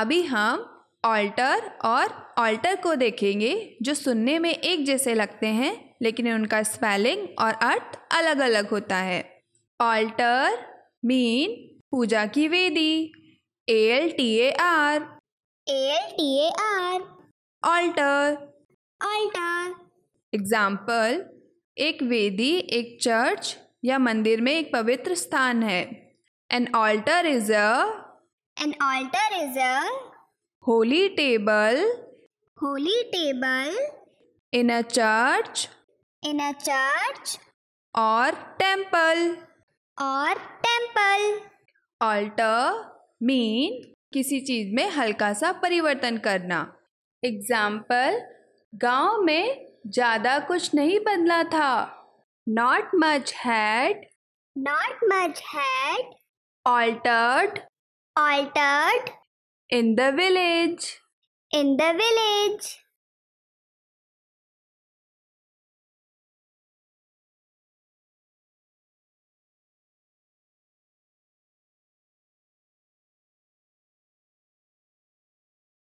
अभी हम ऑल्टर और ऑल्टर को देखेंगे जो सुनने में एक जैसे लगते हैं लेकिन उनका स्पेलिंग और अर्थ अलग अलग होता है ऑल्टर मीन पूजा की वेदी A L T A R A L T A R altar altar example एक वेदी एक चर्च या मंदिर में एक पवित्र स्थान है an altar is a An altar is a holy table. Holy table. In a church. In a church. Or temple. Or temple. Alter mean किसी चीज में हल्का सा परिवर्तन करना एग्जाम्पल गांव में ज्यादा कुछ नहीं बदला था not much had not much had altered altered in the village in the village